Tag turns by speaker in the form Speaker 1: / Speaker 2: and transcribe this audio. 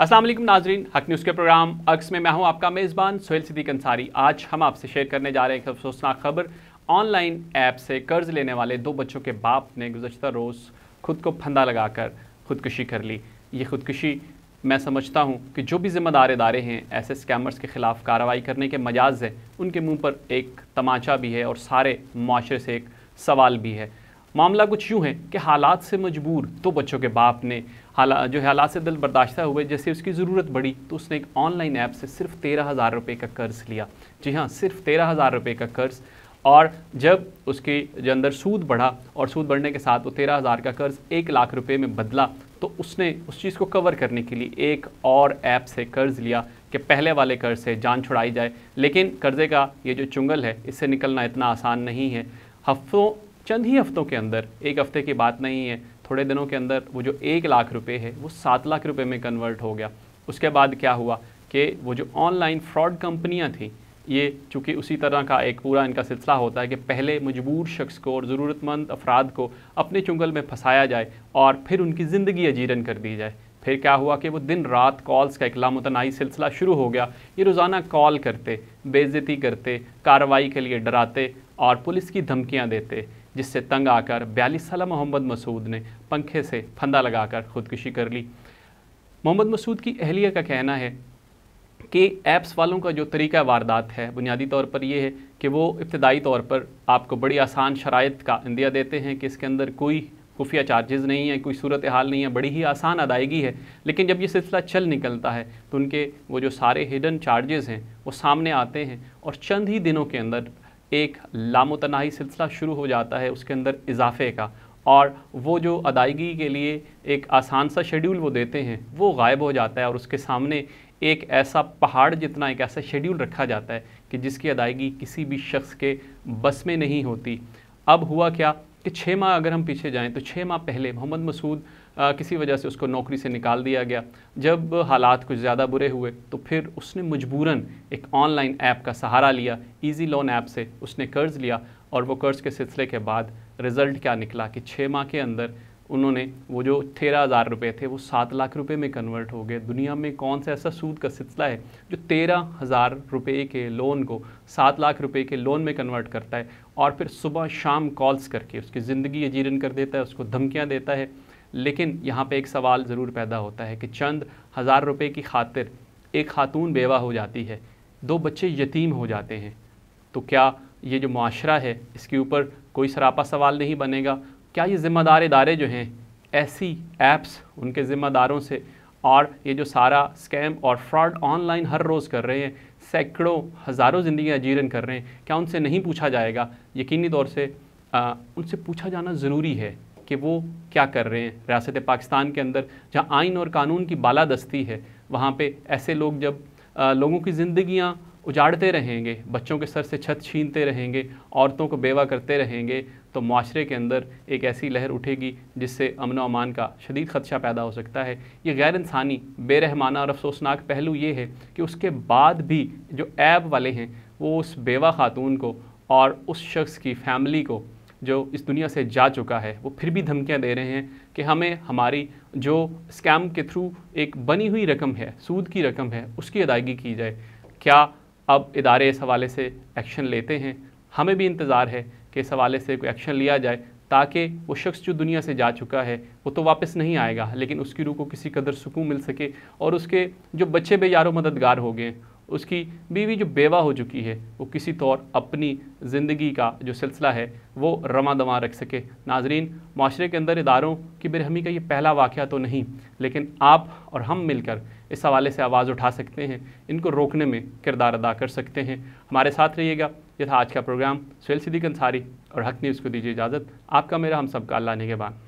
Speaker 1: असलम नाजरीन हक न्यूज़ के प्रोग्राम अक्स में मैं हूं आपका मेज़बान सोहेल सिद्दीक अंसारी आज हम आपसे शेयर करने जा रहे हैं एक अफसोसनाक खबर ऑनलाइन ऐप से कर्ज लेने वाले दो बच्चों के बाप ने गुजशत रोज़ खुद को फंदा लगाकर खुदकुशी कर ली ये खुदकुशी मैं समझता हूँ कि जो भी जिम्मेदार इदारे हैं ऐसे स्कैमर्स के ख़िलाफ़ कार्रवाई करने के मजाज हैं उनके मुँह पर एक तमाचा भी है और सारे माशरे से एक सवाल भी है मामला कुछ यूँ है कि हालात से मजबूर तो बच्चों के बाप ने हाला जो हालात से दिल बर्दाश्त हुए जैसे उसकी ज़रूरत बढ़ी तो उसने एक ऑनलाइन ऐप से सिर्फ तेरह हज़ार रुपये का कर्ज़ लिया जी हाँ सिर्फ तेरह हज़ार रुपये का कर्ज़ और जब उसके जो अंदर सूद बढ़ा और सूद बढ़ने के साथ वो तेरह हज़ार का कर्ज़ एक लाख रुपये में बदला तो उसने उस चीज़ को कवर करने के लिए एक और ऐप से कर्ज़ लिया कि पहले वाले कर्ज़ से जान छुड़ाई जाए लेकिन कर्ज़े का ये जो चुंगल है इससे निकलना इतना आसान नहीं है हफ्तों चंद ही हफ्तों के अंदर एक हफ्ते की बात नहीं है थोड़े दिनों के अंदर वो जो एक लाख रुपए है वो सात लाख रुपए में कन्वर्ट हो गया उसके बाद क्या हुआ कि वो जो ऑनलाइन फ्रॉड कंपनियां थी ये चूँकि उसी तरह का एक पूरा इनका सिलसिला होता है कि पहले मजबूर शख्स को और ज़रूरतमंद अफराद को अपने चुंगल में फंसाया जाए और फिर उनकी ज़िंदगी अजीरन कर दी जाए फिर क्या हुआ कि वो दिन रात कॉल्स का इकला सिलसिला शुरू हो गया ये रोज़ाना कॉल करते बेज़ती करते कार्रवाई के लिए डराते और पुलिस की धमकियाँ देते जिससे तंग आकर बयालीस साल मोहम्मद मसूद ने पंखे से फंदा लगाकर खुदकुशी कर ली मोहम्मद मसूद की अहलिया का कहना है कि ऐप्स वालों का जो तरीका वारदात है बुनियादी तौर पर यह है कि वो इब्तदाई तौर पर आपको बड़ी आसान शराइ का इंदिया देते हैं कि इसके अंदर कोई खुफिया चार्जेस नहीं है कोई सूरत हाल नहीं है बड़ी ही आसान अदायगी है लेकिन जब ये सिलसिला चल निकलता है तो उनके वो जो सारे हिडन चार्जेस हैं वो सामने आते हैं और चंद ही दिनों के अंदर एक लामतनाही सिलसिला शुरू हो जाता है उसके अंदर इजाफे का और वो जो अदायगी के लिए एक आसान सा शेड्यूल वो देते हैं वो गायब हो जाता है और उसके सामने एक ऐसा पहाड़ जितना एक ऐसा शेड्यूल रखा जाता है कि जिसकी अदायगी किसी भी शख्स के बस में नहीं होती अब हुआ क्या कि छः माह अगर हम पीछे जाएं तो छः माह पहले मोहम्मद मसूद आ, किसी वजह से उसको नौकरी से निकाल दिया गया जब हालात कुछ ज़्यादा बुरे हुए तो फिर उसने मजबूरन एक ऑनलाइन ऐप का सहारा लिया इजी लोन ऐप से उसने कर्ज़ लिया और वो कर्ज़ के सिलसिले के बाद रिज़ल्ट क्या निकला कि छः माह के अंदर उन्होंने वो जो तेरह हज़ार रुपये थे वो सात लाख रुपए में कन्वर्ट हो गए दुनिया में कौन सा ऐसा सूद का सिलसिला है जो तेरह हज़ार रुपये के लोन को सात लाख रुपए के लोन में कन्वर्ट करता है और फिर सुबह शाम कॉल्स करके उसकी ज़िंदगी अजीरन कर देता है उसको धमकियाँ देता है लेकिन यहाँ पर एक सवाल ज़रूर पैदा होता है कि चंद हज़ार रुपये की खातिर एक खातून बेवा हो जाती है दो बच्चे यतीम हो जाते हैं तो क्या ये जो माशरा है इसके ऊपर कोई सरापा सवाल नहीं बनेगा क्या ये ज़िम्मेदार इदारे जो हैं ऐसी ऐप्स उनके ज़िम्मेदारों से और ये जो सारा स्कैम और फ्रॉड ऑनलाइन हर रोज़ कर रहे हैं सैकड़ों हज़ारों ज़िंदगी अजीरन कर रहे हैं क्या उनसे नहीं पूछा जाएगा यकीनी तौर से आ, उनसे पूछा जाना ज़रूरी है कि वो क्या कर रहे हैं रियासत पाकिस्तान के अंदर जहाँ आइन और कानून की बालादस्ती है वहाँ पर ऐसे लोग जब आ, लोगों की ज़िंदियाँ उजाड़ते रहेंगे बच्चों के सर से छत छीनते रहेंगे औरतों को बेवा करते रहेंगे तो माशरे के अंदर एक ऐसी लहर उठेगी जिससे अमन अमान का शदीद खदशा पैदा हो सकता है ये गैर इंसानी बेरहमाना और अफसोसनाक पहलू ये है कि उसके बाद भी जो ऐब वाले हैं वो उस बेवा ख़ातून को और उस शख्स की फैमिली को जो इस दुनिया से जा चुका है वो फिर भी धमकियां दे रहे हैं कि हमें हमारी जो स्कैम के थ्रू एक बनी हुई रकम है सूद की रकम है उसकी अदायगी की जाए क्या अब इदारे इस हवाले से एक्शन लेते हैं हमें भी इंतज़ार है के इस हवाले से कोई एक्शन लिया जाए ताकि वो शख्स जो दुनिया से जा चुका है वो तो वापस नहीं आएगा लेकिन उसकी रूह को किसी कदर सुकून मिल सके और उसके जो बच्चे बेयारों मददगार हो गए उसकी बीवी जो बेवा हो चुकी है वो किसी तौर अपनी ज़िंदगी का जो सिलसिला है वो रमा दमा रख सके नाजरीन माशरे के अंदर इदारों की बेरहमी का ये पहला वाक़ तो नहीं लेकिन आप और हम मिलकर इस हवाले से आवाज़ उठा सकते हैं इनको रोकने में किरदार अदा कर सकते हैं हमारे साथ रहिएगा यह था आज का प्रोग्राम सुल सिद्दीक अंसारी और हक न्यूज़ को दीजिए इजाज़त आपका मेरा हम सबका अल्लाह निगेबान